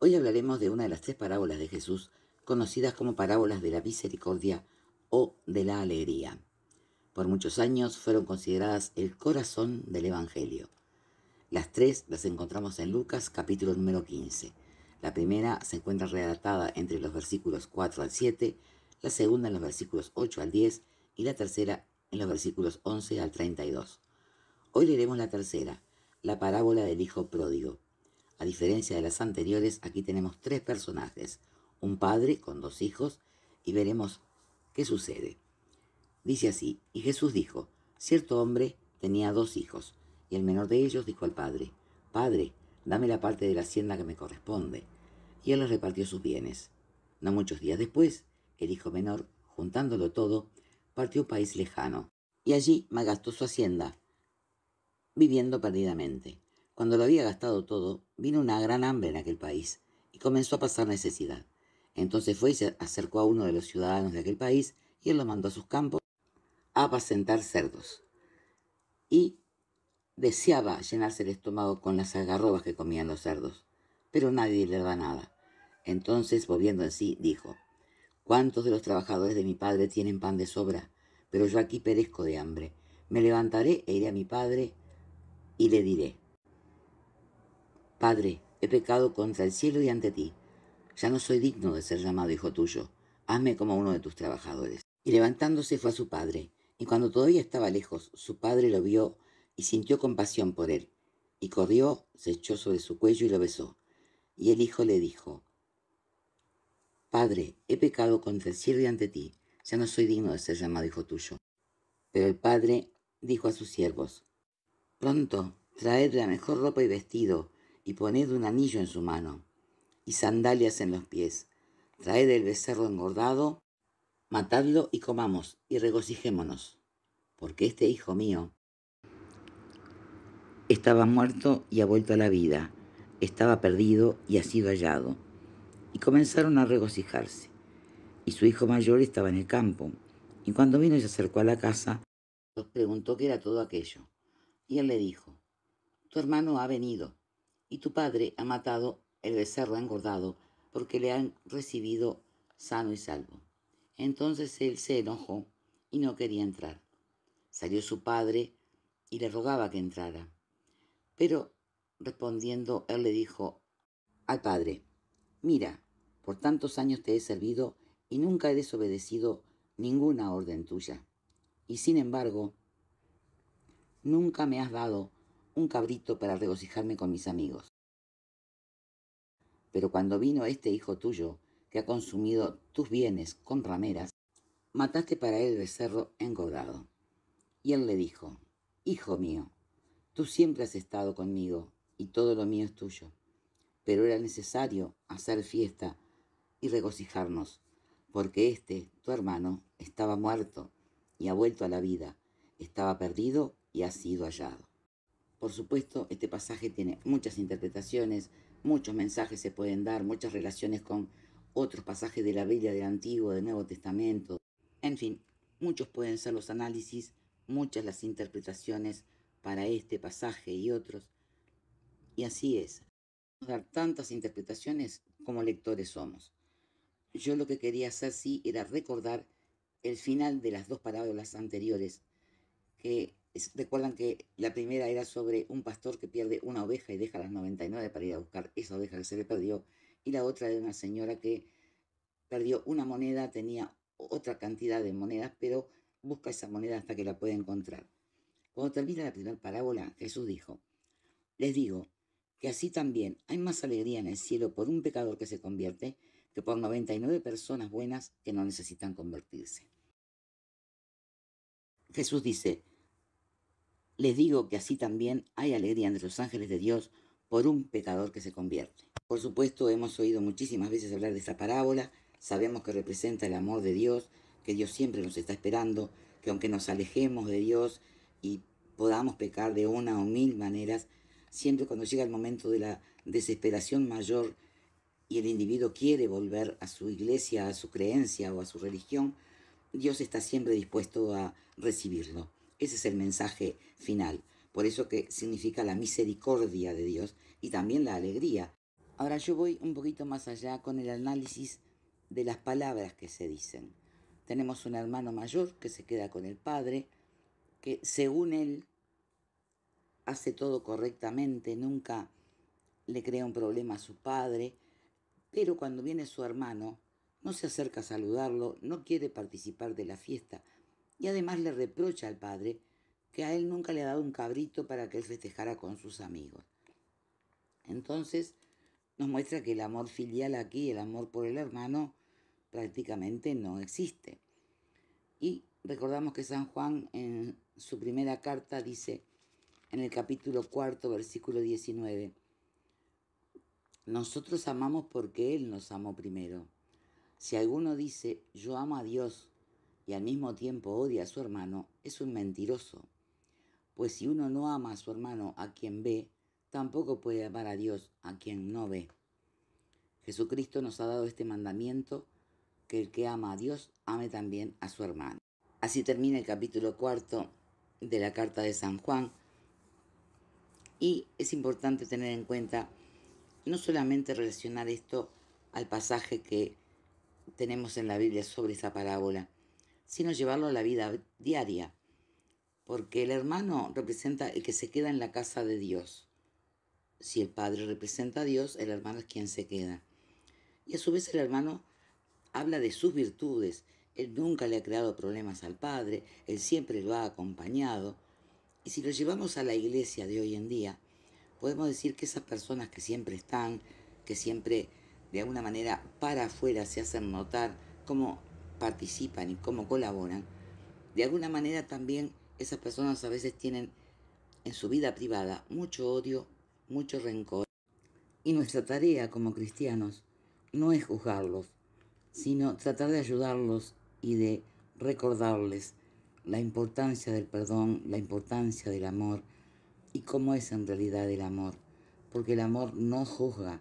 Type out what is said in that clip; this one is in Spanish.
Hoy hablaremos de una de las tres parábolas de Jesús, conocidas como parábolas de la misericordia o de la alegría. Por muchos años fueron consideradas el corazón del Evangelio. Las tres las encontramos en Lucas capítulo número 15. La primera se encuentra redactada entre los versículos 4 al 7, la segunda en los versículos 8 al 10 y la tercera en los versículos 11 al 32. Hoy leeremos la tercera, la parábola del Hijo Pródigo, a diferencia de las anteriores, aquí tenemos tres personajes, un padre con dos hijos, y veremos qué sucede. Dice así, y Jesús dijo, cierto hombre tenía dos hijos, y el menor de ellos dijo al padre, Padre, dame la parte de la hacienda que me corresponde. Y él le repartió sus bienes. No muchos días después, el hijo menor, juntándolo todo, partió a un país lejano, y allí me gastó su hacienda, viviendo perdidamente. Cuando lo había gastado todo, vino una gran hambre en aquel país y comenzó a pasar necesidad. Entonces fue y se acercó a uno de los ciudadanos de aquel país y él lo mandó a sus campos a apacentar cerdos. Y deseaba llenarse el estómago con las algarrobas que comían los cerdos, pero nadie le da nada. Entonces, volviendo en sí, dijo, ¿Cuántos de los trabajadores de mi padre tienen pan de sobra? Pero yo aquí perezco de hambre. Me levantaré e iré a mi padre y le diré, Padre, he pecado contra el cielo y ante ti. Ya no soy digno de ser llamado hijo tuyo. Hazme como uno de tus trabajadores. Y levantándose fue a su padre. Y cuando todavía estaba lejos, su padre lo vio y sintió compasión por él. Y corrió, se echó sobre su cuello y lo besó. Y el hijo le dijo, Padre, he pecado contra el cielo y ante ti. Ya no soy digno de ser llamado hijo tuyo. Pero el padre dijo a sus siervos, Pronto, traed la mejor ropa y vestido y poned un anillo en su mano y sandalias en los pies. Traed el becerro engordado, matadlo y comamos y regocijémonos, porque este hijo mío estaba muerto y ha vuelto a la vida, estaba perdido y ha sido hallado. Y comenzaron a regocijarse. Y su hijo mayor estaba en el campo, y cuando vino y se acercó a la casa, los preguntó qué era todo aquello. Y él le dijo, Tu hermano ha venido y tu padre ha matado el becerro engordado porque le han recibido sano y salvo. Entonces él se enojó y no quería entrar. Salió su padre y le rogaba que entrara. Pero respondiendo, él le dijo al padre, mira, por tantos años te he servido y nunca he desobedecido ninguna orden tuya. Y sin embargo, nunca me has dado un cabrito para regocijarme con mis amigos. Pero cuando vino este hijo tuyo, que ha consumido tus bienes con rameras, mataste para él de becerro engordado. Y él le dijo, Hijo mío, tú siempre has estado conmigo, y todo lo mío es tuyo, pero era necesario hacer fiesta y regocijarnos, porque este, tu hermano, estaba muerto y ha vuelto a la vida, estaba perdido y ha sido hallado. Por supuesto, este pasaje tiene muchas interpretaciones, muchos mensajes se pueden dar, muchas relaciones con otros pasajes de la Biblia del Antiguo, del Nuevo Testamento. En fin, muchos pueden ser los análisis, muchas las interpretaciones para este pasaje y otros. Y así es. Dar tantas interpretaciones como lectores somos. Yo lo que quería hacer sí era recordar el final de las dos parábolas anteriores, que Recuerdan que la primera era sobre un pastor que pierde una oveja y deja las 99 para ir a buscar esa oveja que se le perdió. Y la otra de una señora que perdió una moneda, tenía otra cantidad de monedas, pero busca esa moneda hasta que la puede encontrar. Cuando termina la primera parábola, Jesús dijo, les digo que así también hay más alegría en el cielo por un pecador que se convierte que por 99 personas buenas que no necesitan convertirse. Jesús dice, les digo que así también hay alegría entre los ángeles de Dios por un pecador que se convierte. Por supuesto, hemos oído muchísimas veces hablar de esta parábola, sabemos que representa el amor de Dios, que Dios siempre nos está esperando, que aunque nos alejemos de Dios y podamos pecar de una o mil maneras, siempre cuando llega el momento de la desesperación mayor y el individuo quiere volver a su iglesia, a su creencia o a su religión, Dios está siempre dispuesto a recibirlo. Ese es el mensaje final. Por eso que significa la misericordia de Dios y también la alegría. Ahora yo voy un poquito más allá con el análisis de las palabras que se dicen. Tenemos un hermano mayor que se queda con el padre, que según él hace todo correctamente, nunca le crea un problema a su padre, pero cuando viene su hermano, no se acerca a saludarlo, no quiere participar de la fiesta, y además le reprocha al padre que a él nunca le ha dado un cabrito para que él festejara con sus amigos. Entonces nos muestra que el amor filial aquí, el amor por el hermano, prácticamente no existe. Y recordamos que San Juan en su primera carta dice, en el capítulo cuarto, versículo 19, nosotros amamos porque Él nos amó primero. Si alguno dice, yo amo a Dios, y al mismo tiempo odia a su hermano es un mentiroso. Pues si uno no ama a su hermano a quien ve, tampoco puede amar a Dios a quien no ve. Jesucristo nos ha dado este mandamiento, que el que ama a Dios ame también a su hermano. Así termina el capítulo cuarto de la carta de San Juan. Y es importante tener en cuenta, no solamente relacionar esto al pasaje que tenemos en la Biblia sobre esa parábola, sino llevarlo a la vida diaria, porque el hermano representa el que se queda en la casa de Dios. Si el padre representa a Dios, el hermano es quien se queda. Y a su vez el hermano habla de sus virtudes. Él nunca le ha creado problemas al padre, él siempre lo ha acompañado. Y si lo llevamos a la iglesia de hoy en día, podemos decir que esas personas que siempre están, que siempre de alguna manera para afuera se hacen notar como participan y cómo colaboran, de alguna manera también esas personas a veces tienen en su vida privada mucho odio, mucho rencor. Y nuestra tarea como cristianos no es juzgarlos, sino tratar de ayudarlos y de recordarles la importancia del perdón, la importancia del amor y cómo es en realidad el amor, porque el amor no juzga,